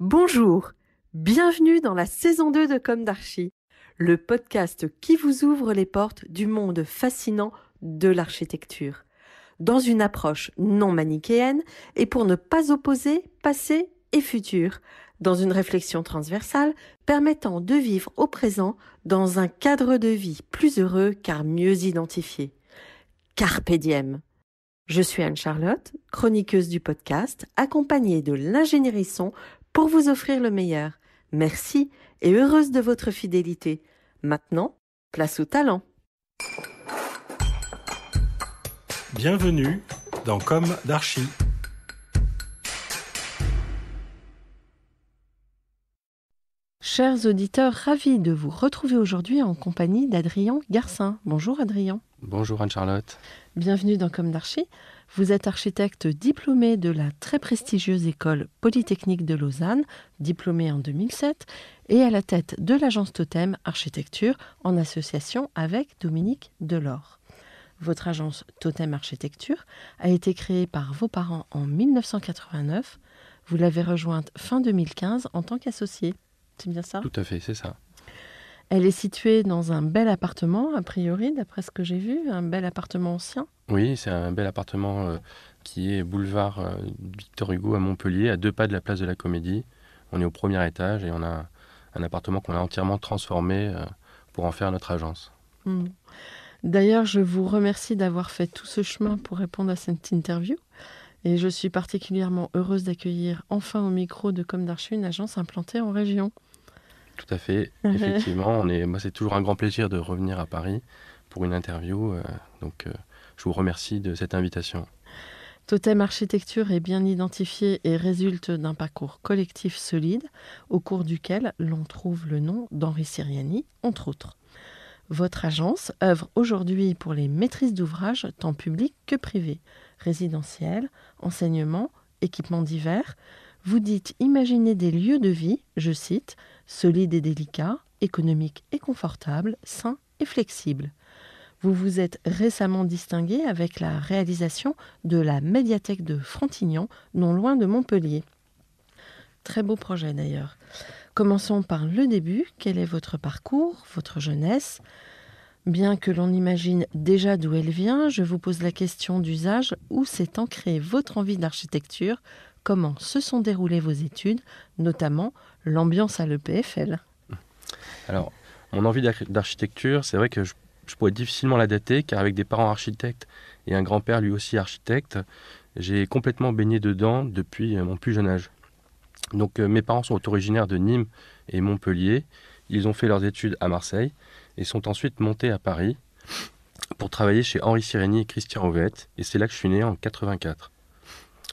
Bonjour, bienvenue dans la saison 2 de Comme d'Archie, le podcast qui vous ouvre les portes du monde fascinant de l'architecture, dans une approche non manichéenne et pour ne pas opposer passé et futur, dans une réflexion transversale permettant de vivre au présent dans un cadre de vie plus heureux car mieux identifié. Carpe diem. Je suis Anne-Charlotte, chroniqueuse du podcast, accompagnée de l'ingénierie son pour vous offrir le meilleur. Merci et heureuse de votre fidélité. Maintenant, place au talent. Bienvenue dans Comme d'Archie. Chers auditeurs, ravis de vous retrouver aujourd'hui en compagnie d'Adrien Garcin. Bonjour Adrien. Bonjour Anne-Charlotte. Bienvenue dans Comme d'Archie. Vous êtes architecte diplômé de la très prestigieuse école polytechnique de Lausanne, diplômé en 2007, et à la tête de l'agence Totem Architecture en association avec Dominique Delors. Votre agence Totem Architecture a été créée par vos parents en 1989. Vous l'avez rejointe fin 2015 en tant qu'associé. C'est bien ça Tout à fait, c'est ça. Elle est située dans un bel appartement, a priori, d'après ce que j'ai vu, un bel appartement ancien. Oui, c'est un bel appartement euh, qui est boulevard euh, Victor Hugo à Montpellier, à deux pas de la place de la Comédie. On est au premier étage et on a un appartement qu'on a entièrement transformé euh, pour en faire notre agence. Hmm. D'ailleurs, je vous remercie d'avoir fait tout ce chemin pour répondre à cette interview. Et je suis particulièrement heureuse d'accueillir enfin au micro de Comme d'Archer une agence implantée en région. Tout à fait. Mhm. Effectivement, on est, moi, c'est toujours un grand plaisir de revenir à Paris pour une interview. Euh, donc, euh, je vous remercie de cette invitation. Totem Architecture est bien identifié et résulte d'un parcours collectif solide au cours duquel l'on trouve le nom d'Henri Siriani, entre autres. Votre agence œuvre aujourd'hui pour les maîtrises d'ouvrages tant publics que privés, résidentiels, enseignements, équipements divers, vous dites imaginer des lieux de vie, je cite, solides et délicats, économiques et confortables, sains et flexibles. Vous vous êtes récemment distingué avec la réalisation de la médiathèque de Frontignan, non loin de Montpellier. Très beau projet d'ailleurs. Commençons par le début. Quel est votre parcours, votre jeunesse Bien que l'on imagine déjà d'où elle vient, je vous pose la question d'usage où s'est ancrée votre envie d'architecture, comment se sont déroulées vos études, notamment l'ambiance à l'EPFL. Alors, mon envie d'architecture, c'est vrai que je, pourrais difficilement la dater, car avec des parents architectes et un grand-père lui aussi architecte, j'ai complètement baigné dedans depuis euh, mon plus jeune âge. Donc euh, mes parents sont originaires de Nîmes et Montpellier. Ils ont fait leurs études à Marseille et sont ensuite montés à Paris pour travailler chez Henri Sireni et Christian Rovette. Et c'est là que je suis né en 84.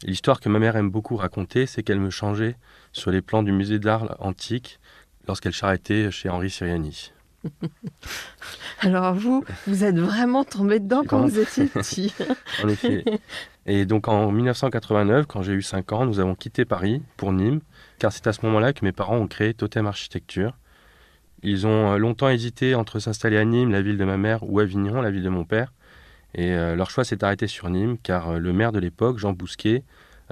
L'histoire que ma mère aime beaucoup raconter, c'est qu'elle me changeait sur les plans du musée d'art antique lorsqu'elle s'arrêtait chez Henri Siriani. Alors vous, vous êtes vraiment tombé dedans quand vous étiez petit. en effet. Et donc en 1989, quand j'ai eu 5 ans, nous avons quitté Paris pour Nîmes, car c'est à ce moment-là que mes parents ont créé Totem Architecture. Ils ont euh, longtemps hésité entre s'installer à Nîmes, la ville de ma mère, ou Avignon, la ville de mon père. Et euh, leur choix s'est arrêté sur Nîmes, car euh, le maire de l'époque, Jean Bousquet,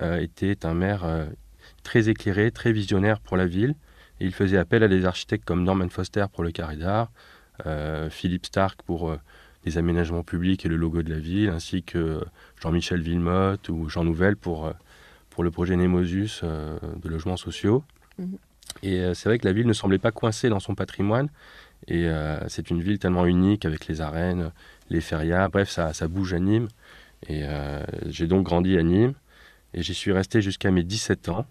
euh, était un maire très éclairé, très visionnaire pour la ville. il faisait appel à des architectes comme Norman Foster pour le carré d'art, Philippe Stark pour les aménagements publics et le logo de la ville, ainsi que Jean-Michel Villemotte ou Jean Nouvel pour, pour le projet Nemosus de logements sociaux. Mhm. Et c'est vrai que la ville ne semblait pas coincée dans son patrimoine. Et c'est une ville tellement unique avec les arènes, les férias. Bref, ça, ça bouge à Nîmes. Et euh, j'ai donc grandi à Nîmes et j'y suis resté jusqu'à mes 17 ans.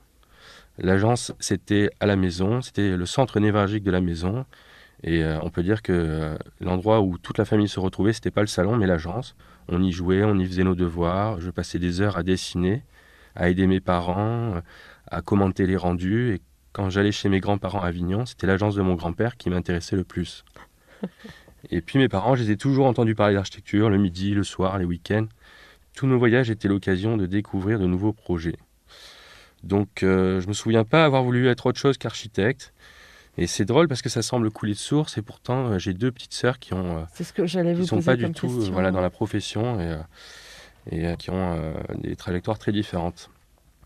L'agence, c'était à la maison, c'était le centre névralgique de la maison. Et euh, on peut dire que euh, l'endroit où toute la famille se retrouvait, c'était pas le salon, mais l'agence. On y jouait, on y faisait nos devoirs. Je passais des heures à dessiner, à aider mes parents, à commenter les rendus. Et quand j'allais chez mes grands-parents à Avignon, c'était l'agence de mon grand-père qui m'intéressait le plus. Et puis mes parents, je les ai toujours entendus parler d'architecture, le midi, le soir, les week-ends. Tous nos voyages étaient l'occasion de découvrir de nouveaux projets. Donc euh, je ne me souviens pas avoir voulu être autre chose qu'architecte. Et c'est drôle parce que ça semble couler de source et pourtant euh, j'ai deux petites sœurs qui ont euh, ce que qui sont pas du tout voilà dans la profession et, et qui ont des trajectoires très différentes.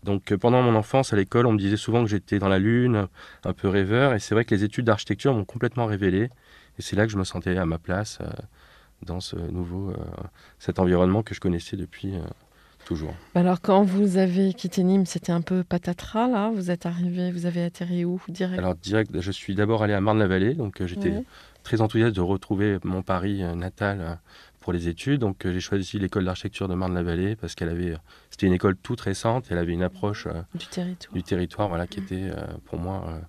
Donc pendant mon enfance à l'école, on me disait souvent que j'étais dans la lune, un peu rêveur et c'est vrai que les études d'architecture m'ont complètement révélé. Et c'est là que je me sentais à ma place euh, dans ce nouveau, euh, cet environnement que je connaissais depuis euh, toujours. Alors quand vous avez quitté Nîmes, c'était un peu patatras là. Vous êtes arrivé, vous avez atterri où direct Alors direct, je suis d'abord allé à Marne-la-Vallée, donc j'étais très enthousiaste de retrouver mon Paris natal pour les études. Donc j'ai choisi l'école d'architecture de Marne-la-Vallée parce qu'elle avait, c'était une école toute récente, elle avait une approche du territoire, du territoire voilà, qui mmh. était pour moi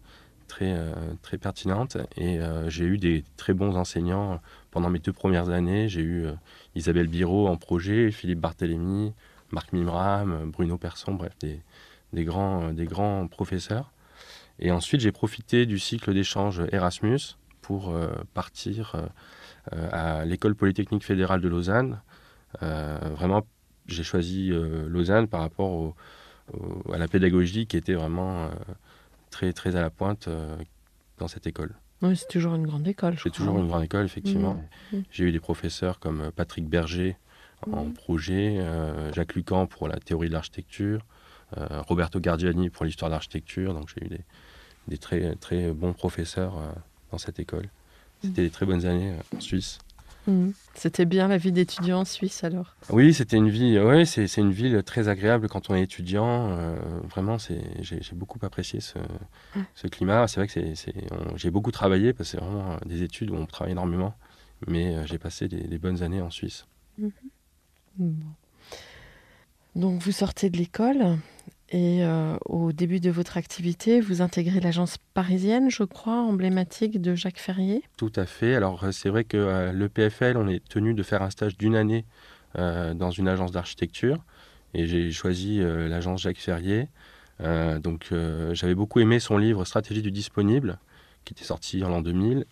très, euh, très pertinente. Et euh, j'ai eu des très bons enseignants pendant mes deux premières années. J'ai eu euh, Isabelle Biro en projet, Philippe Barthélémy, Marc Mimram, Bruno Persson, bref, des, grands, des grands professeurs. Et ensuite, j'ai profité du cycle d'échange Erasmus pour partir à l'École Polytechnique Fédérale de Lausanne. vraiment, j'ai choisi Lausanne par rapport à la pédagogie qui était vraiment très, à la pointe euh, dans cette école. c'est toujours une grande école. C'est toujours une grande école, effectivement. Mmh. Mmh. J'ai eu des professeurs comme euh, Patrick Berger en mmh. projet, euh, Jacques Lucan pour la théorie de l'architecture, Roberto Gardiani pour l'histoire de l'architecture. Donc j'ai eu des, très, très bons professeurs dans cette école. C'était des très bonnes années en Suisse. Mm. C'était bien la vie d'étudiant en Suisse alors Oui, c'était une vie, euh, c'est, une ville très agréable quand on est étudiant. Euh, vraiment, j'ai, beaucoup apprécié ce, climat. C'est vrai que j'ai beaucoup travaillé parce que c'est vraiment euh, des études où on travaille énormément. Mais j'ai passé des, bonnes années en Suisse. Mm-hmm. Donc vous sortez de l'école et euh, au début de votre activité, vous intégrez l'agence parisienne, je crois, emblématique de Jacques Ferrier. Tout à fait. Alors euh, c'est vrai que euh, le PFL, on est tenu de faire un stage d'une année dans une agence d'architecture. Et j'ai choisi l'agence Jacques Ferrier. donc j'avais beaucoup aimé son livre Stratégie du disponible, qui était sorti en l'an 2000.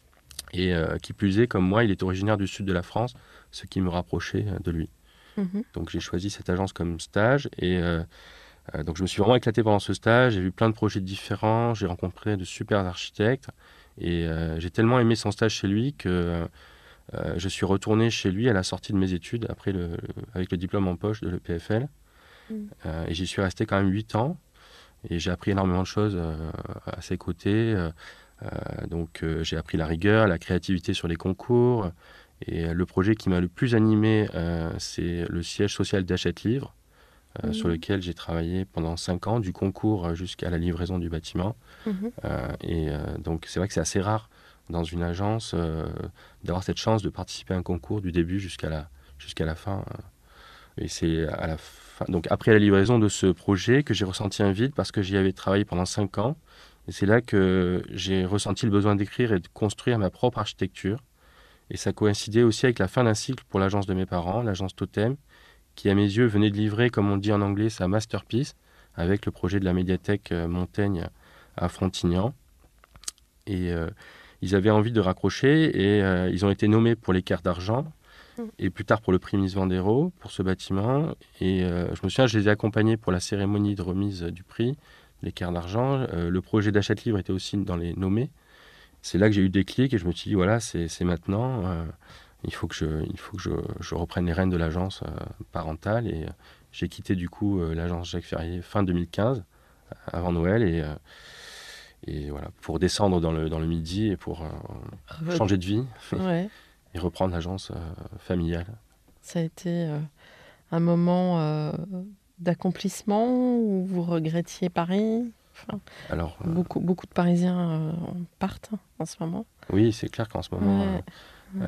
Et qui plus est, comme moi, il est originaire du sud de la France, ce qui me rapprochait de lui. Mmh donc j'ai choisi cette agence comme stage. Et euh, donc je me suis vraiment éclaté pendant ce stage, j'ai vu plein de projets différents, j'ai rencontré de super architectes et euh, j'ai tellement aimé son stage chez lui que euh, je suis retourné chez lui à la sortie de mes études après le, avec le diplôme en poche de l'EPFL. Mm. et j'y suis resté quand même 8 ans et j'ai appris énormément de choses à ses côtés. donc j'ai appris la rigueur, la créativité sur les concours. Et le projet qui m'a le plus animé, c'est le siège social d'Achète Livre euh, sur mhm. lequel j'ai travaillé pendant 5 ans, du concours euh, jusqu'à la livraison du bâtiment. Mhm. Euh, et donc c'est vrai que c'est assez rare dans une agence d'avoir cette chance de participer à un concours du début jusqu'à la, jusqu'à la fin. Et c'est à la fin, donc après la livraison de ce projet que j'ai ressenti un vide parce que j'y avais travaillé pendant 5 ans. Et c'est là que j'ai ressenti le besoin d'écrire et de construire ma propre architecture. Et ça coïncidait aussi avec la fin d'un cycle pour l'agence de mes parents, l'agence Totem, qui à mes yeux venait de livrer, comme on dit en anglais, sa masterpiece avec le projet de la médiathèque euh, Montaigne à Frontignan. Et euh, ils avaient envie de raccrocher et euh, ils ont été nommés pour l'écart d'argent mm. et plus tard pour le prix Miss Vendero pour ce bâtiment. Et je me souviens, je les ai accompagnés pour la cérémonie de remise du prix, l'écart d'argent. le projet d'achat de livre était aussi dans les nommés. C'est là que j'ai eu des clics et je me suis dit, voilà, c'est maintenant il faut que je, il faut que je, je reprenne les rênes de l'agence euh, parentale. Et euh, j'ai quitté du coup euh, l'agence Jacques Ferrier fin 2015, avant Noël. Et, et voilà, pour descendre dans le, dans le midi et pour ah changer de vie et, reprendre l'agence familiale. Ça a été un moment d'accomplissement où vous regrettiez Paris Alors, beaucoup, beaucoup de Parisiens partent en ce moment. Oui, c'est clair qu'en ce moment, ah,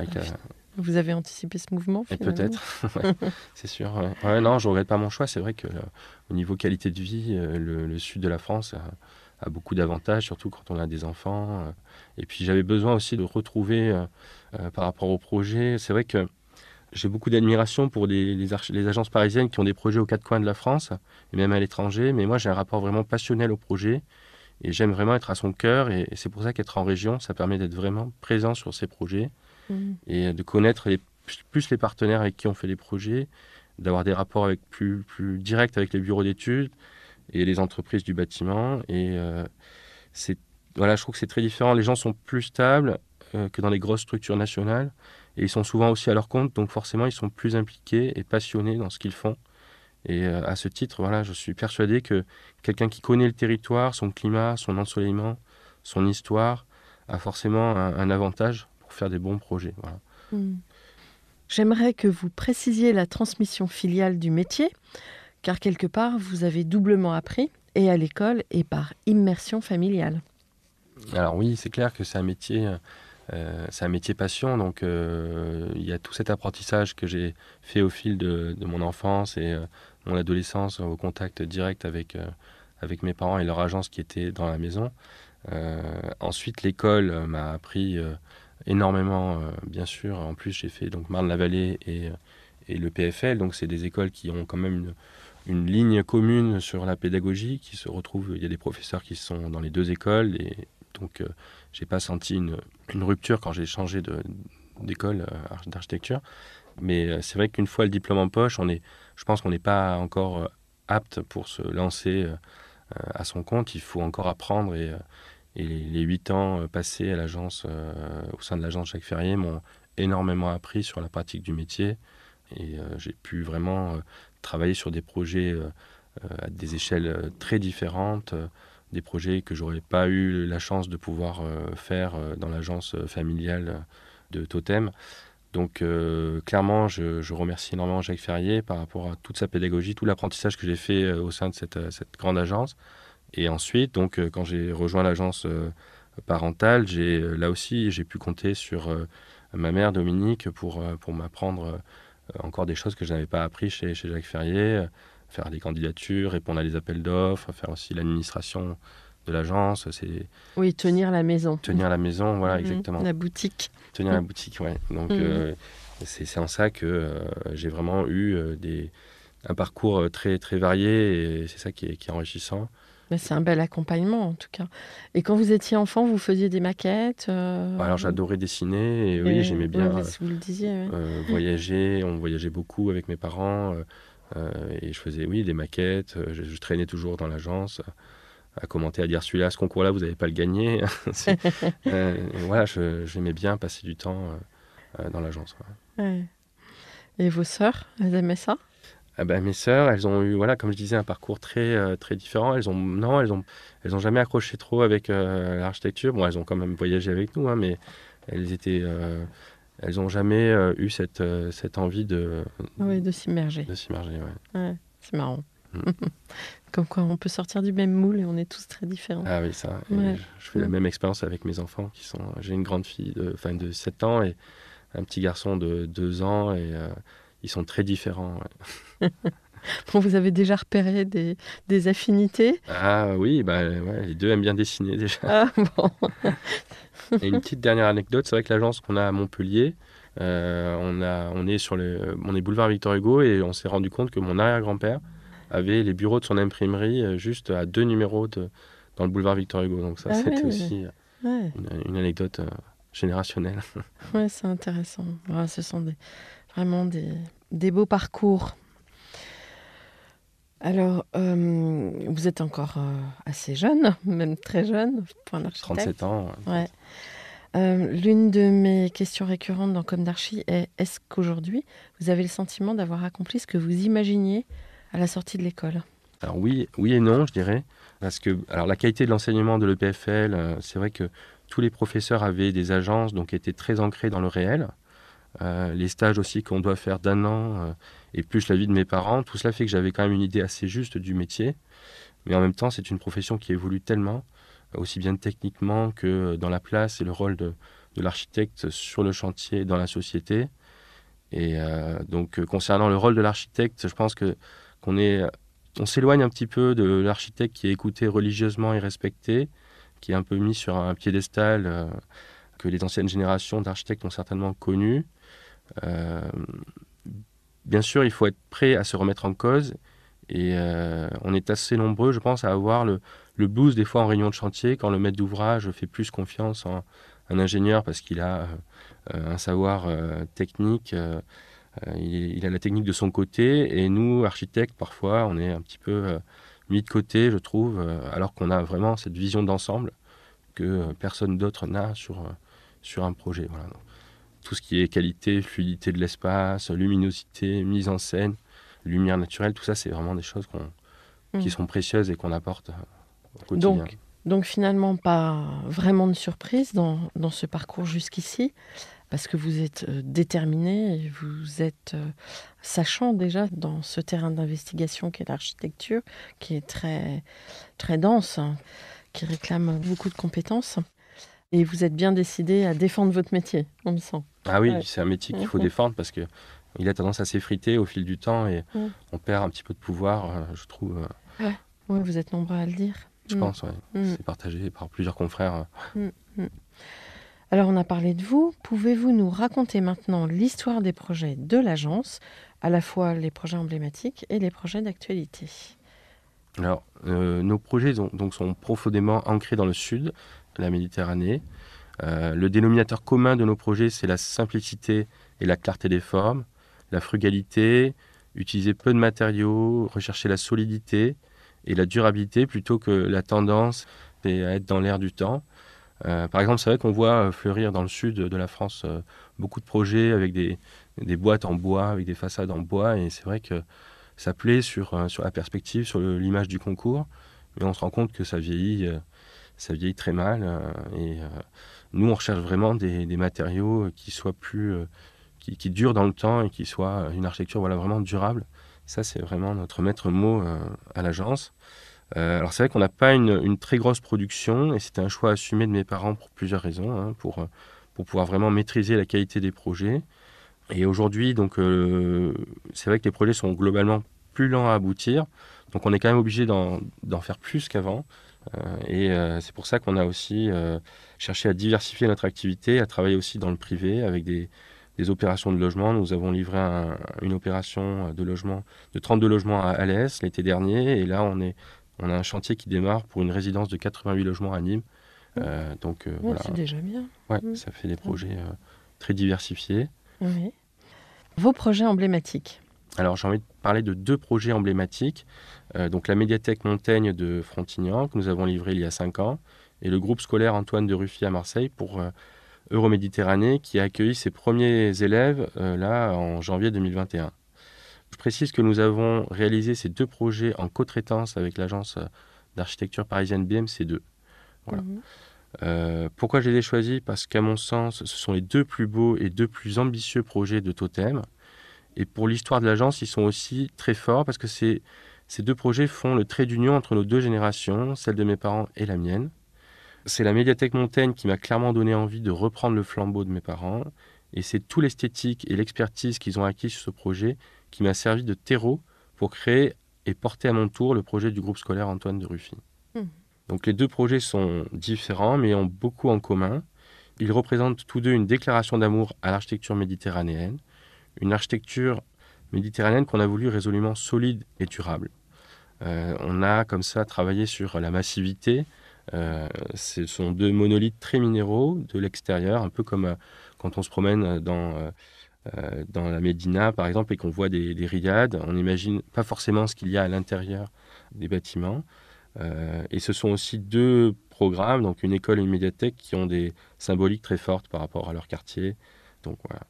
Vous avez anticipé ce mouvement Peut-être, c'est sûr. non, je ne regrette pas mon choix. C'est vrai que euh, au niveau qualité de vie, euh, le, sud de la France a, beaucoup d'avantages, surtout quand on a des enfants. Euh. Et puis j'avais besoin aussi de retrouver par rapport au projet. C'est vrai que j'ai beaucoup d'admiration pour les, agences parisiennes qui ont des projets aux quatre coins de la France et même à l'étranger. Mais moi, j'ai un rapport vraiment passionnel au projet et j'aime vraiment être à son cœur. et c'est pour ça qu'être en région, ça permet d'être vraiment présent sur ces projets. Mm. et euh, de connaître les, plus les partenaires avec qui on fait des projets, d'avoir des rapports avec plus, plus directs avec les bureaux d'études et les entreprises du bâtiment. Et euh, c'est voilà, je trouve que c'est très différent. Les gens sont plus stables euh, que dans les grosses structures nationales et ils sont souvent aussi à leur compte, donc forcément ils sont plus impliqués et passionnés dans ce qu'ils font. Et à ce titre, voilà, je suis persuadé que quelqu'un qui connaît le territoire, son climat, son ensoleillement, son histoire, a forcément un, un avantage faire des bons projets. Hmm. J'aimerais que vous précisiez la transmission filiale du métier, car quelque part, vous avez doublement appris, et à l'école, et par immersion familiale. Alors oui, c'est clair que c'est un métier... Euh, c'est un métier passion, donc euh, il y a tout cet apprentissage que j'ai fait au fil de, mon enfance et euh, mon adolescence au contact direct avec, avec mes parents et leur agence qui était dans la maison. ensuite, l'école m'a appris énormément, euh, bien sûr. En plus, j'ai fait donc Marne-la-Vallée et, euh, et, le PFL, donc c'est des écoles qui ont quand même une, une ligne commune sur la pédagogie qui se retrouvent... Il y a des professeurs qui sont dans les deux écoles et donc je euh, j'ai pas senti une, rupture quand j'ai changé d'école d'architecture. Mais c'est vrai qu'une fois le diplôme en poche, on est, je pense qu'on n'est pas encore apte pour se lancer à son compte. Il faut encore apprendre et, et les, huit ans euh, passés à euh, au sein de l'agence Jacques Ferrier m'ont énormément appris sur la pratique du métier. Et euh, j'ai pu vraiment travailler sur des projets à des échelles très différentes, des projets que j'aurais pas eu la chance de pouvoir faire dans l'agence familiale de Totem. Donc clairement, je, remercie énormément Jacques Ferrier par rapport à toute sa pédagogie, tout l'apprentissage que j'ai fait au sein de cette grande agence. Et ensuite, donc, euh, quand j'ai rejoint l'agence euh, parentale, j'ai euh, là aussi j'ai pu compter sur ma mère Dominique pour, pour m'apprendre encore des choses que je n'avais pas appris chez, Jacques Ferrier, faire des candidatures, répondre à des appels d'offres, faire aussi l'administration de l'agence, c'est oui tenir la maison, tenir la maison, voilà mhm. exactement la boutique, tenir la mhm. boutique, ouais. Donc mhm. c'est en ça que j'ai vraiment eu des un parcours très très varié et c'est ça qui est enrichissant. Bah, c'est un bel accompagnement en tout cas. Et quand vous étiez enfant, vous faisiez des maquettes euh, bah, Alors j'adorais dessiner et, oui, j'aimais bien disiez, euh, euh, voyager. On voyageait beaucoup avec mes parents et je faisais oui des maquettes. Je, traînais toujours dans l'agence à commenter, à dire celui-là, ce concours-là, vous n'avez pas le gagner. voilà, j'aimais bien passer du temps dans l'agence. Et vos sœurs, elles aimaient ça ben, mes sœurs, elles ont eu, voilà, comme je disais, un parcours très, euh, très différent. Elles ont, non, elles ont, elles ont jamais accroché trop avec euh, l'architecture. Bon, elles ont quand même voyagé avec nous, hein, mais elles étaient, euh, elles ont jamais eu cette, cette envie de, oui, de s'immerger. De s'immerger, ouais. ouais c'est marrant. Mm. comme quoi, on peut sortir du même moule et on est tous très différents. Ah oui, ça. Je, fais la mm. même expérience avec mes enfants qui sont. J'ai une grande fille de, de 7 ans et un petit garçon de 2 ans et ils sont très différents. bon, vous avez déjà repéré des, affinités Ah oui, bah, les deux aiment bien dessiner déjà. Ah, et une petite dernière anecdote, c'est vrai que l'agence qu'on a à Montpellier, euh, on, est sur le, on est boulevard Victor Hugo et on s'est rendu compte que mon arrière-grand-père avait les bureaux de son imprimerie euh, juste à deux numéros dans le boulevard Victor Hugo. Donc ça, ah c'était aussi euh, une, anecdote générationnelle. Ouais, c'est intéressant. ce sont des, Vraiment des, beaux parcours. Alors, euh, vous êtes encore euh, assez jeune, même très jeune, pour un 37 ans. Euh, l'une de mes questions récurrentes dans Comme d'Archie est est-ce qu'aujourd'hui, vous avez le sentiment d'avoir accompli ce que vous imaginiez à la sortie de l'école Alors, oui, oui et non, je dirais. Parce que, alors, la qualité de l'enseignement de l'EPFL, c'est vrai que tous les professeurs avaient des agences, donc étaient très ancrés dans le réel. Euh, les stages aussi qu'on doit faire d'un an, euh, et plus la vie de mes parents, tout cela fait que j'avais quand même une idée assez juste du métier. Mais en même temps, c'est une profession qui évolue tellement, euh, aussi bien techniquement que dans la place et le rôle de, de l'architecte sur le chantier et dans la société. Et donc, concernant le rôle de l'architecte, je pense que qu'on est, on s'éloigne un petit peu de l'architecte qui est écouté religieusement et respecté, qui est un peu mis sur un piédestal que les anciennes générations d'architectes ont certainement connu. Euh, bien sûr, il faut être prêt à se remettre en cause. Et euh, on est assez nombreux, je pense, à avoir le, boost blues des fois en réunion de chantier, quand le maître d'ouvrage fait plus confiance en un ingénieur parce qu'il a euh, un savoir technique, il, a la technique de son côté, et nous, architectes, parfois, on est un petit peu mis de côté, je trouve, alors qu'on a vraiment cette vision d'ensemble que personne d'autre n'a sur, sur un projet. Voilà, tout ce qui est qualité, fluidité de l'espace, luminosité, mise en scène, lumière naturelle, tout ça, c'est vraiment des choses qui mm. sont précieuses et qu'on apporte au quotidien. Donc, donc finalement, pas vraiment de surprise dans, ce parcours jusqu'ici, parce que vous êtes euh, déterminé et vous êtes euh, sachant déjà dans ce terrain d'investigation qui est l'architecture, qui est très, très dense, hein, qui réclame beaucoup de compétences et vous êtes bien décidé à défendre votre métier, on me sent. Ah oui, c'est un métier qu'il faut défendre parce que il a tendance à s'effriter au fil du temps et on perd un petit peu de pouvoir, euh, je trouve. Euh, oui, vous êtes nombreux à le dire. Je mm. pense, oui. Mm. C'est partagé par plusieurs confrères. Mm, alors on a parlé de vous. Pouvez-vous nous raconter maintenant l'histoire des projets de l'agence, à la fois les projets emblématiques et les projets d'actualité alors, euh, nos projets donc, sont profondément ancrés dans le Sud, la Méditerranée. Euh, le dénominateur commun de nos projets, c'est la simplicité et la clarté des formes, la frugalité, utiliser peu de matériaux, rechercher la solidité et la durabilité plutôt que la tendance à être dans l'air du temps. Euh, par exemple, c'est vrai qu'on voit euh, fleurir dans le sud de la France beaucoup de projets avec des, boîtes en bois, avec des façades en bois, et c'est vrai que ça plaît sur, sur la perspective, sur l'image du concours, mais on se rend compte que ça vieillit ça vieillit très mal. Euh, et euh, nous, on recherche vraiment des, matériaux qui soient plus. Euh, qui, durent dans le temps et qui soient une architecture voilà, vraiment durable. Ça, c'est vraiment notre maître mot à l'agence. alors c'est vrai qu'on n'a pas une, très grosse production et c'était un choix assumé de mes parents pour plusieurs raisons, hein, pour, pour pouvoir vraiment maîtriser la qualité des projets. Et aujourd'hui, donc c'est vrai que les projets sont globalement plus lents à aboutir, donc on est quand même obligé d'en faire plus qu'avant. Euh, et euh, c'est pour ça qu'on a aussi euh, cherché à diversifier notre activité, à travailler aussi dans le privé avec des, opérations de logement. Nous avons livré une opération de logement de 32 logements à Alès l'été dernier. Et là, on, a un chantier qui démarre pour une résidence de 88 logements à Nîmes. Mmh. donc, déjà bien. Mmh. Ça fait des mmh. projets très diversifiés. Vos projets emblématiques alors j'ai envie de parler de deux projets emblématiques. Euh, donc la médiathèque Montaigne de Frontignan, que nous avons livrée il y a cinq ans, et le groupe scolaire Antoine de Ruffy à Marseille pour euh, Euroméditerranée, qui a accueilli ses premiers élèves euh, là en janvier 2021. Je précise que nous avons réalisé ces deux projets en co-traitance avec l'agence d'architecture parisienne BMC2. Mhm. pourquoi je les ai choisis Parce qu'à mon sens, ce sont les deux plus beaux et deux plus ambitieux projets de Totem et pour l'histoire de l'agence, ils sont aussi très forts parce que ces, deux projets font le trait d'union entre nos deux générations, celle de mes parents et la mienne. C'est la médiathèque Montaigne qui m'a clairement donné envie de reprendre le flambeau de mes parents. Et c'est tout l'esthétique et l'expertise qu'ils ont acquis sur ce projet qui m'a servi de terreau pour créer et porter à mon tour le projet du groupe scolaire Antoine de Ruffy. Mmh. Donc les deux projets sont différents mais ont beaucoup en commun. Ils représentent tous deux une déclaration d'amour à l'architecture méditerranéenne, une architecture méditerranéenne qu'on a voulu résolument solide et durable. Euh, on a comme ça travaillé sur la massivité. Euh, ce sont deux monolithes très minéraux de l'extérieur, un peu comme euh, quand on se promène dans, dans la Médina, par exemple, et qu'on voit des, des riades. On n'imagine pas forcément ce qu'il y a à l'intérieur des bâtiments. et ce sont aussi deux programmes, donc une école et une médiathèque, qui ont des symboliques très fortes par rapport à leur quartier. Donc voilà.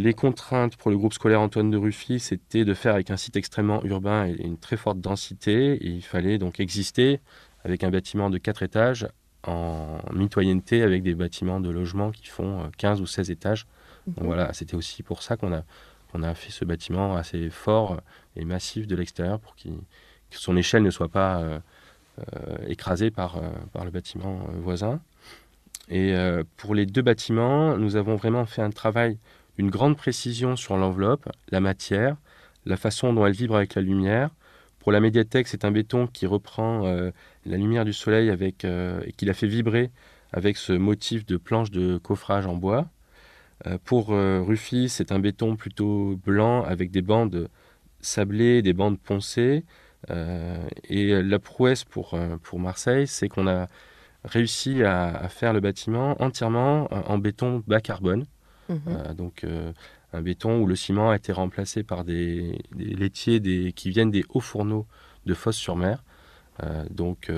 Les contraintes pour le groupe scolaire Antoine de Ruffy, c'était de faire avec un site extrêmement urbain et une très forte densité. il fallait donc exister avec un bâtiment de 4 étages en mitoyenneté avec des bâtiments de logement qui font 15 euh, ou 16 étages. Mhm. voilà, c'était aussi pour ça qu'on a, a fait ce bâtiment assez fort et massif de l'extérieur pour que son échelle ne soit pas euh, euh, écrasée par, par le bâtiment voisin. Et pour les deux bâtiments, nous avons vraiment fait un travail une grande précision sur l'enveloppe, la matière, la façon dont elle vibre avec la lumière. Pour la médiathèque, c'est un béton qui reprend euh, la lumière du soleil avec, euh, et qui la fait vibrer avec ce motif de planche de coffrage en bois. Euh, pour Ruffy, c'est un béton plutôt blanc avec des bandes sablées, des bandes poncées. et la prouesse pour, pour Marseille, c'est qu'on a réussi à, faire le bâtiment entièrement en béton bas carbone. Mhm. Euh, donc euh, un béton où le ciment a été remplacé par des, laitiers qui viennent des hauts fourneaux de fosses sur mer euh, donc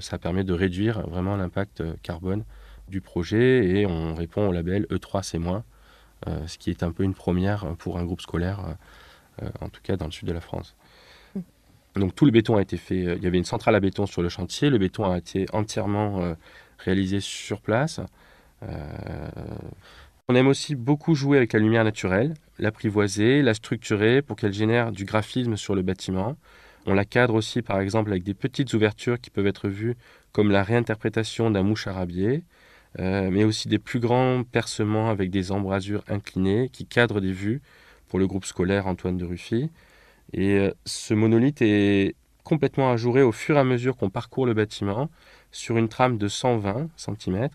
ça permet de réduire vraiment l'impact carbone du projet et on répond au label E3C-, ce qui est un peu une première pour un groupe scolaire, en tout cas dans le sud de la France. Mhm. Donc tout le béton a été fait, il y avait une centrale à béton sur le chantier, le béton a été entièrement réalisé sur place. On aime aussi beaucoup jouer avec la lumière naturelle, l'apprivoiser, la structurer pour qu'elle génère du graphisme sur le bâtiment. On la cadre aussi par exemple avec des petites ouvertures qui peuvent être vues comme la réinterprétation d'un mouche à rabier, euh, mais aussi des plus grands percements avec des embrasures inclinées qui cadrent des vues pour le groupe scolaire Antoine de Ruffy. Et euh, ce monolithe est complètement ajouré au fur et à mesure qu'on parcourt le bâtiment sur une trame de 120 cm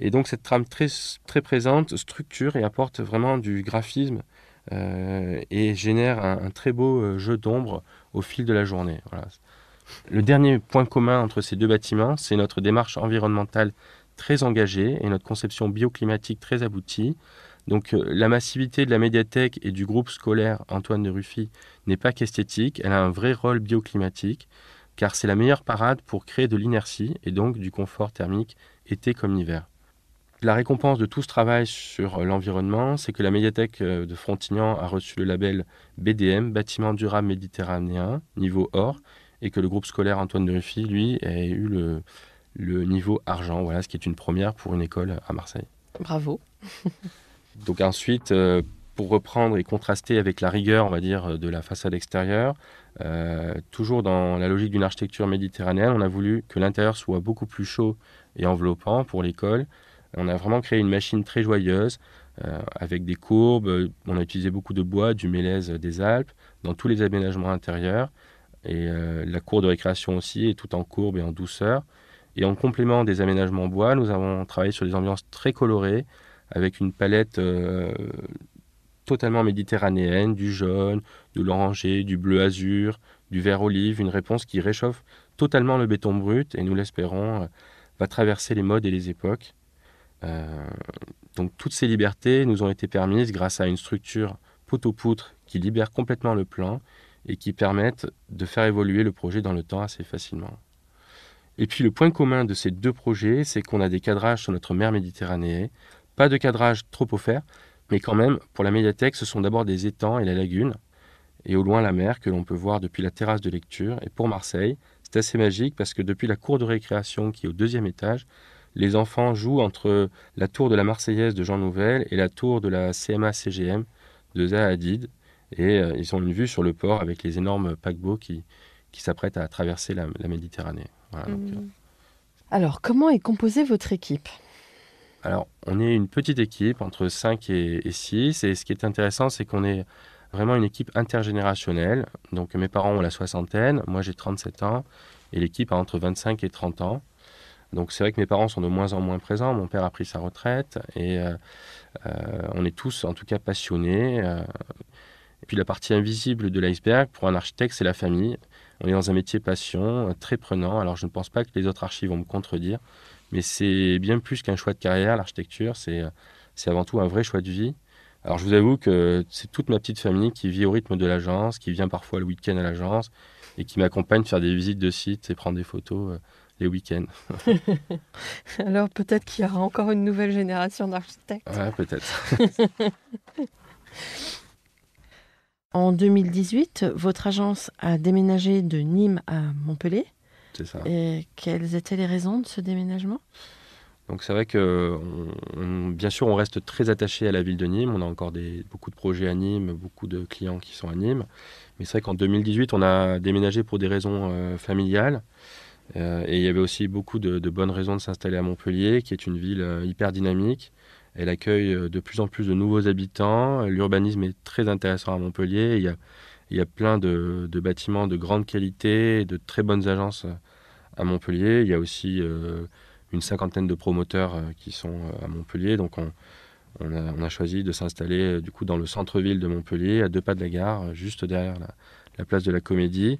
et donc cette trame très, très présente structure et apporte vraiment du graphisme euh, et génère un, très beau euh, jeu d'ombre au fil de la journée. Le dernier point commun entre ces deux bâtiments, c'est notre démarche environnementale très engagée et notre conception bioclimatique très aboutie. Donc euh, la massivité de la médiathèque et du groupe scolaire Antoine de Ruffy n'est pas qu'esthétique, elle a un vrai rôle bioclimatique, car c'est la meilleure parade pour créer de l'inertie et donc du confort thermique été comme hiver. La récompense de tout ce travail sur euh, l'environnement, c'est que la médiathèque euh, de Frontignan a reçu le label BDM, Bâtiment durable méditerranéen, niveau or, et que le groupe scolaire Antoine de lui, a eu le, niveau argent, voilà, ce qui est une première pour une école à Marseille. Bravo. Donc ensuite, euh, pour reprendre et contraster avec la rigueur, on va dire, de la façade extérieure, toujours dans la logique d'une architecture méditerranéenne, on a voulu que l'intérieur soit beaucoup plus chaud et enveloppant pour l'école, on a vraiment créé une machine très joyeuse, euh, avec des courbes. On a utilisé beaucoup de bois, du mélèze euh, des Alpes, dans tous les aménagements intérieurs. Et euh, la cour de récréation aussi est tout en courbe et en douceur. Et en complément des aménagements bois, nous avons travaillé sur des ambiances très colorées, avec une palette totalement méditerranéenne, du jaune, de l'oranger, du bleu azur, du vert olive, une réponse qui réchauffe totalement le béton brut et nous l'espérons va traverser les modes et les époques euh, donc toutes ces libertés nous ont été permises grâce à une structure poteau-poutre qui libère complètement le plan et qui permettent de faire évoluer le projet dans le temps assez facilement. Et puis le point commun de ces deux projets, c'est qu'on a des cadrages sur notre mer Méditerranée, pas de cadrage trop offert, mais quand même, pour la médiathèque, ce sont d'abord des étangs et la lagune, et au loin la mer que l'on peut voir depuis la terrasse de lecture. Et pour Marseille, c'est assez magique parce que depuis la cour de récréation qui est au deuxième étage, les enfants jouent entre la tour de la Marseillaise de Jean Nouvel et la tour de la CMA-CGM de Zahadid. Et euh, ils ont une vue sur le port avec les énormes paquebots qui, qui s'apprêtent à traverser la, Méditerranée. Mhm. Euh. Alors, comment est composée votre équipe alors, on est une petite équipe, entre 5 et, et 6, et ce qui est intéressant, c'est qu'on est vraiment une équipe intergénérationnelle. Donc, mes parents ont la soixantaine, moi j'ai 37 ans, et l'équipe a entre 25 et 30 ans. Donc c'est vrai que mes parents sont de moins en moins présents. Mon père a pris sa retraite et euh, euh, on est tous en tout cas passionnés. Euh. Et puis la partie invisible de l'iceberg pour un architecte, c'est la famille. On est dans un métier passion, très prenant. Alors je ne pense pas que les autres archives vont me contredire, mais c'est bien plus qu'un choix de carrière, l'architecture. C'est c'est avant tout un vrai choix de vie. Alors je vous avoue que c'est toute ma petite famille qui vit au rythme de l'agence, qui vient parfois le week-end à l'agence et qui m'accompagne faire des visites de sites et prendre des photos les week-ends. Alors peut-être qu'il y aura encore une nouvelle génération d'architectes. Ouais, peut-être. en 2018, votre agence a déménagé de Nîmes à Montpellier. C'est ça. Et quelles étaient les raisons de ce déménagement donc c'est vrai que, bien sûr, on reste très attaché à la ville de Nîmes. On a encore des, beaucoup de projets à Nîmes, beaucoup de clients qui sont à Nîmes. Mais c'est vrai qu'en 2018, on a déménagé pour des raisons euh, familiales. Euh, et il y avait aussi beaucoup de, bonnes raisons de s'installer à Montpellier, qui est une ville euh, hyper dynamique. Elle accueille euh, de plus en plus de nouveaux habitants. L'urbanisme est très intéressant à Montpellier. Il y a, il y a plein de, bâtiments de grande qualité, de très bonnes agences à Montpellier. Il y a aussi une cinquantaine de promoteurs qui sont à Montpellier. Donc on, a, choisi de s'installer du coup dans le centre-ville de Montpellier, à deux pas de la gare, juste derrière la place de la Comédie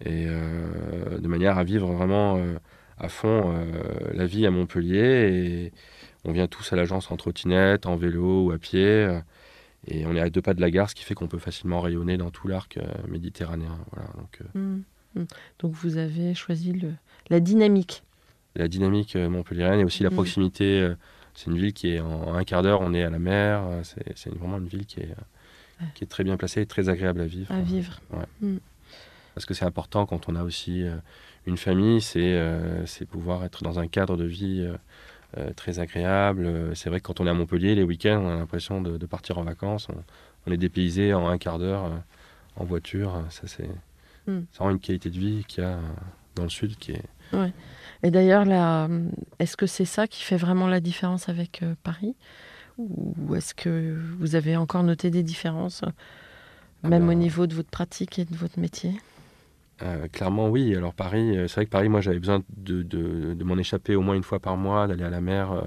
et euh, de manière à vivre vraiment euh, à fond euh, la vie à Montpellier. Et on vient tous à l'agence en trottinette, en vélo ou à pied. Et on est à deux pas de la gare, ce qui fait qu'on peut facilement rayonner dans tout l'arc méditerranéen. Mmh, mmh. donc, vous avez choisi le, la dynamique. La dynamique montpellierienne et aussi la mmh. proximité. c'est une ville qui est en un quart d'heure, on est à la mer. C'est, vraiment une ville qui est, qui est très bien placée et très agréable à vivre. À vivre parce que c'est important quand on a aussi euh, une famille, euh, c'est pouvoir être dans un cadre de vie euh, très agréable. C'est vrai que quand on est à Montpellier, les week-ends, on a l'impression de, partir en vacances, on, est dépaysé en un quart d'heure en voiture. Ça, c'est vraiment hmm. une qualité de vie qu'il y a dans le sud qui est. Et d'ailleurs, est-ce que c'est ça qui fait vraiment la différence avec Paris Ou est-ce que vous avez encore noté des différences, ah même au ben, niveau de votre pratique et de votre métier euh, clairement, oui. Alors, Paris, euh, c'est vrai que Paris, moi, j'avais besoin de, de, m'en échapper au moins une fois par mois, d'aller à la mer. Euh,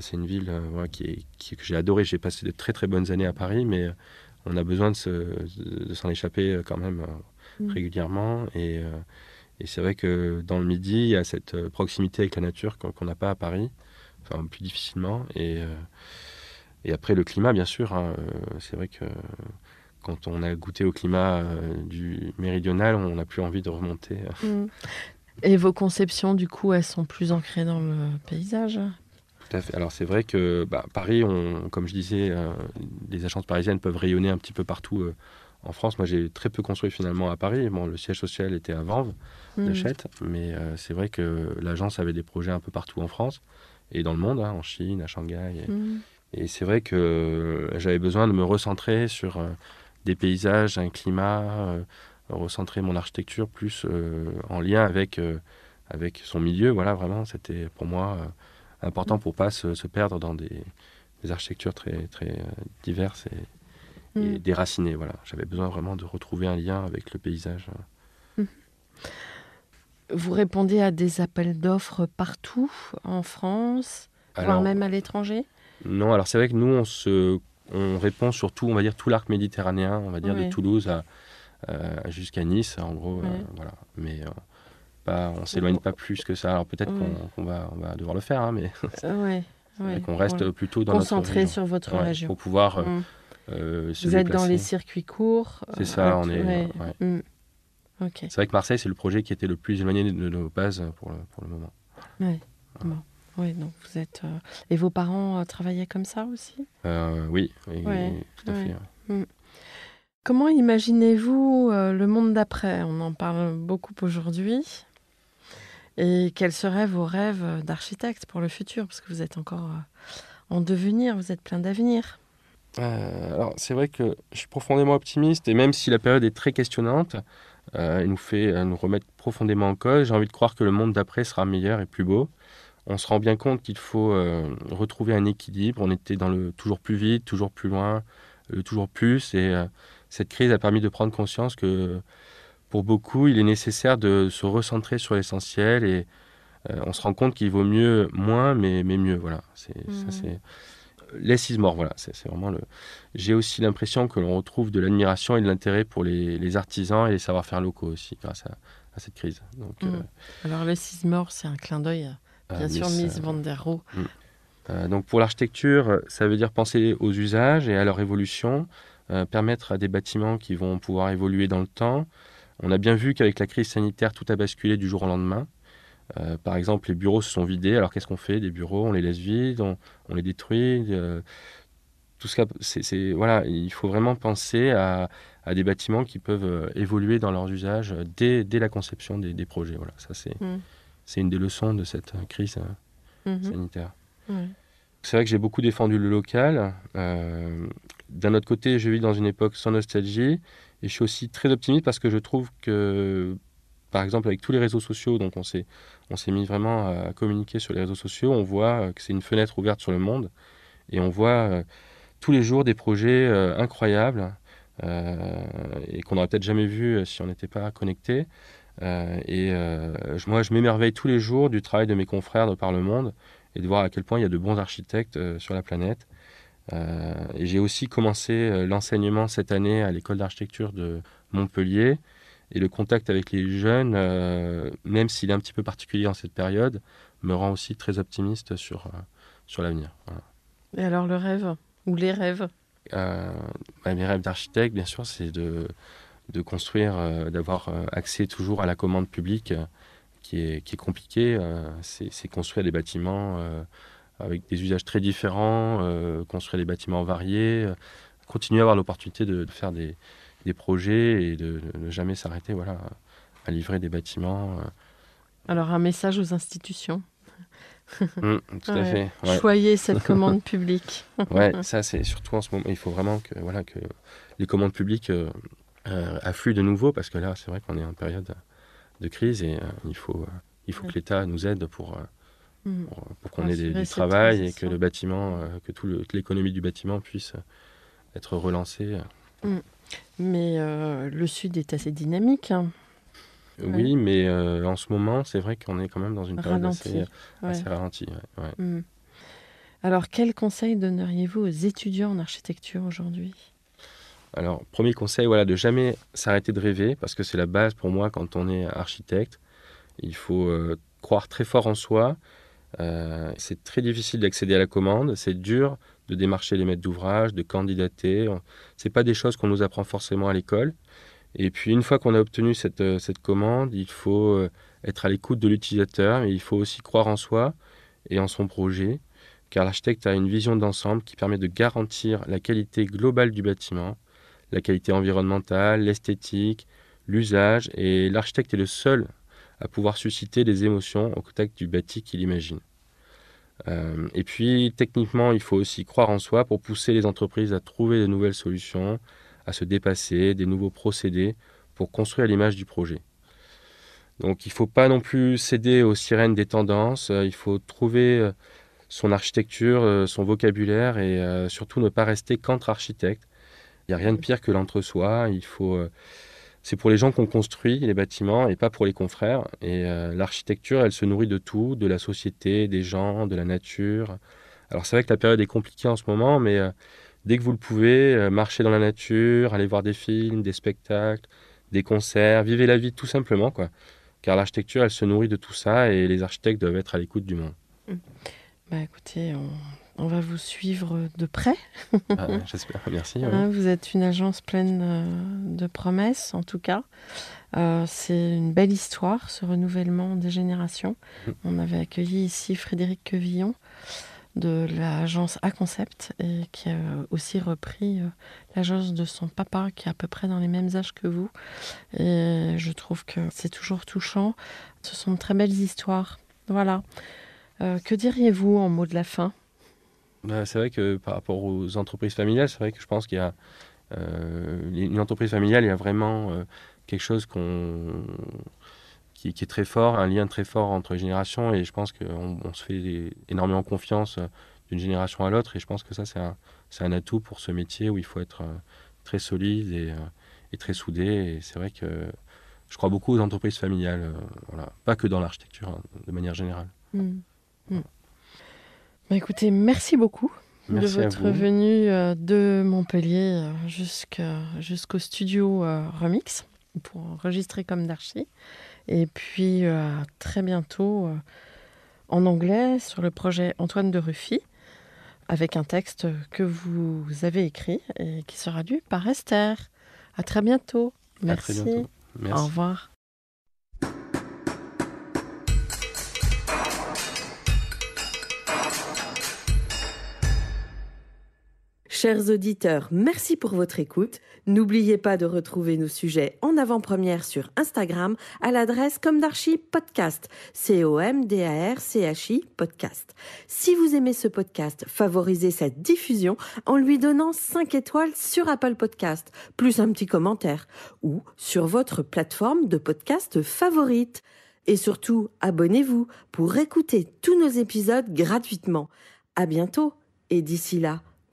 c'est une ville qui, que j'ai adorée. J'ai passé de très, très bonnes années à Paris, mais on a besoin de s'en se, de échapper quand même mm. régulièrement. Et, et c'est vrai que dans le Midi, il y a cette proximité avec la nature qu'on n'a pas à Paris, enfin, plus difficilement. Et. Et après, le climat, bien sûr. Hein, c'est vrai que quand on a goûté au climat euh, du méridional, on n'a plus envie de remonter. Euh. Mm. Et vos conceptions, du coup, elles sont plus ancrées dans le paysage Tout à fait. Alors, c'est vrai que bah, Paris, on, comme je disais, euh, les agences parisiennes peuvent rayonner un petit peu partout en France. Moi, j'ai très peu construit finalement à Paris. Bon, le siège social était à Vanves, mmh. mais c'est vrai que l'agence avait des projets un peu partout en France et dans le monde, hein, en Chine, à Shanghai. et mm. c'est vrai que j'avais besoin de me recentrer sur des paysages, un climat, euh, recentrer mon architecture plus euh, en lien avec, euh, avec son milieu. Voilà, vraiment, c'était pour moi important pour pas se, perdre dans des, architectures très, très diverses et, mm. déracinées. Voilà, j'avais besoin vraiment de retrouver un lien avec le paysage. Mm. Vous répondez à des appels d'offres partout en France, voire même à l'étranger Non, alors c'est vrai que nous, on se on répond surtout, on va dire, tout l'arc méditerranéen, on va dire, de Toulouse à, euh, jusqu'à Nice, en gros. Euh, voilà. Mais euh, pas, on s'éloigne pas plus que ça. Alors peut-être qu'on va, va devoir le faire, hein, mais qu'on reste plutôt dans Concentré sur votre région. Pour pouvoir. Mm. Vous êtes dans les circuits courts. C'est ça, on est. Mm. C'est vrai que Marseille, c'est le projet qui était le plus éloigné de nos bases pour le, moment. Ouais donc vous êtes. Euh, et vos parents euh, travaillaient comme ça aussi euh, Oui, tout à fait. Mm. Comment imaginez-vous le monde d'après On en parle beaucoup aujourd'hui. Et quels seraient vos rêves d'architecte pour le futur Parce que vous êtes encore en devenir, vous êtes plein d'avenir. alors c'est vrai que je suis profondément optimiste et même si la période est très questionnante, elle nous fait nous remettre profondément en cause. J'ai envie de croire que le monde d'après sera meilleur et plus beau on se rend bien compte qu'il faut euh, retrouver un équilibre. On était dans le toujours plus vite, toujours plus loin, euh, toujours plus. Et euh, cette crise a permis de prendre conscience que pour beaucoup, il est nécessaire de se recentrer sur l'essentiel. Et on se rend compte qu'il vaut mieux moins, mais, mais mieux. Voilà. C'est, mmh. ça, les voilà. C'est, vraiment le. J'ai aussi l'impression que l'on retrouve de l'admiration et de l'intérêt pour les, artisans et les savoir-faire locaux aussi grâce à, cette crise. Donc, mmh. Alors, les six c'est un clin d'œil Bien sûr, Miss euh, Van mm. euh, donc pour l'architecture, ça veut dire penser aux usages et à leur évolution, euh, permettre à des bâtiments qui vont pouvoir évoluer dans le temps. On a bien vu qu'avec la crise sanitaire, tout a basculé du jour au lendemain. par exemple, les bureaux se sont vidés. Alors qu'est-ce qu'on fait des bureaux On les laisse vides, on, les détruit. tout ce c'est voilà, il faut vraiment penser à, des bâtiments qui peuvent évoluer dans leurs usages dès, dès la conception des, projets. Voilà, ça c'est. Mm c'est une des leçons de cette euh, crise euh, mhm. sanitaire. C'est vrai que j'ai beaucoup défendu le local. Euh, d'un autre côté, je vis dans une époque sans nostalgie et je suis aussi très optimiste parce que je trouve que, par exemple, avec tous les réseaux sociaux, donc on s'est mis vraiment à communiquer sur les réseaux sociaux, on voit que c'est une fenêtre ouverte sur le monde et on voit tous les jours des projets incroyables et qu'on n'aurait peut-être jamais vu si on n'était pas connecté. Euh, et euh, moi, je m'émerveille tous les jours du travail de mes confrères de par le monde et de voir à quel point il y a de bons architectes euh, sur la planète. et j'ai aussi commencé l'enseignement cette année à l'école d'architecture de Montpellier. Et le contact avec les jeunes, même s'il est un petit peu particulier en cette période, me rend aussi très optimiste sur, sur l'avenir. Et alors le rêve Ou les rêves euh, bah, Mes rêves d'architecte, bien sûr, c'est de, de construire, euh, d'avoir euh, accès toujours à la commande publique euh, qui est, compliquée. c'est construire des bâtiments avec des usages très différents, construire des bâtiments variés, continuer à avoir l'opportunité de, faire des, projets et de, ne jamais s'arrêter voilà, à livrer des bâtiments. Alors un message aux institutions mmh, tout à fait. Ouais. cette commande publique. ouais, ça c'est surtout en ce moment. Il faut vraiment que voilà que les commandes publiques euh, affluent de nouveau, parce que là, c'est vrai qu'on est en période de crise et euh, il faut, euh, il faut que l'État nous aide pour, mm. pour, qu'on ait du travail et que le bâtiment, que l'économie du bâtiment puisse être relancée. Mm. Mais le Sud est assez dynamique. Hein. Oui, mais en ce moment, c'est vrai qu'on est quand même dans une période assez, ralentie. Mm. Alors, quel conseil donneriez-vous aux étudiants en architecture aujourd'hui alors, premier conseil, voilà, de jamais s'arrêter de rêver, parce que c'est la base pour moi quand on est architecte. Il faut euh, croire très fort en soi. Euh, c'est très difficile d'accéder à la commande, c'est dur de démarcher les maîtres d'ouvrage, de candidater. Ce n'est pas des choses qu'on nous apprend forcément à l'école. Et puis, une fois qu'on a obtenu cette, euh, cette, commande, il faut être à l'écoute de l'utilisateur, il faut aussi croire en soi et en son projet, car l'architecte a une vision d'ensemble qui permet de garantir la qualité globale du bâtiment, la qualité environnementale, l'esthétique, l'usage, et l'architecte est le seul à pouvoir susciter des émotions au contact du bâti qu'il imagine. Euh, et puis, techniquement, il faut aussi croire en soi pour pousser les entreprises à trouver de nouvelles solutions, à se dépasser, des nouveaux procédés pour construire l'image du projet. Donc, il ne faut pas non plus céder aux sirènes des tendances, euh, il faut trouver euh, son architecture, son vocabulaire et surtout ne pas rester qu'entre architectes n'y a rien de pire que l'entre-soi. Il faut. Euh, c'est pour les gens qu'on construit les bâtiments et pas pour les confrères. Et euh, l'architecture, elle se nourrit de tout, de la société, des gens, de la nature. Alors c'est vrai que la période est compliquée en ce moment, mais euh, dès que vous le pouvez, marcher marchez dans la nature, allez voir des films, des spectacles, des concerts, vivez la vie tout simplement, quoi. Car l'architecture, elle se nourrit de tout ça et les architectes doivent être à l'écoute du monde. Mmh. Bah écoutez, on on va vous suivre de près. Ah, j'espère, merci. Hein, vous êtes une agence pleine euh, de promesses, en tout cas. Euh, c'est une belle histoire, ce renouvellement des générations. Mm. On avait accueilli ici Frédéric Quevillon de l'agence A Concept et qui a aussi repris euh, l'agence de son papa qui est à peu près dans les mêmes âges que vous. Et je trouve que c'est toujours touchant. Ce sont de très belles histoires. Voilà. que diriez-vous en mots de la fin bah, c'est vrai que par rapport aux entreprises familiales, c'est vrai que je pense qu'il y a euh, une entreprise familiale, il y a vraiment euh, quelque chose qui, est très fort, un lien très fort entre les générations et je pense qu'on se fait énormément confiance euh, d'une génération à l'autre et je pense que ça c'est un, atout pour ce métier où il faut être très solide et, très soudé et c'est vrai que je crois beaucoup aux entreprises familiales, voilà. pas que dans l'architecture hein, de manière générale. Mmh. Mmh. Bah, écoutez, merci beaucoup de votre venue euh, de Montpellier euh, euh, jusqu'au studio Remix pour enregistrer comme d'archi. Et puis à très bientôt en anglais sur le projet Antoine de Ruffy avec un texte que vous avez écrit et qui sera lu par Esther. À très bientôt. Merci. Au revoir. Chers auditeurs, merci pour votre écoute. N'oubliez pas de retrouver nos sujets en avant-première sur Instagram à l'adresse comme podcast. C O M D R C H I podcast. Si vous aimez ce podcast, favorisez sa diffusion en lui donnant 5 étoiles sur Apple Podcast, plus un petit commentaire ou sur votre plateforme de podcast favorite. Et surtout, abonnez-vous pour écouter tous nos épisodes gratuitement. À bientôt et d'ici là,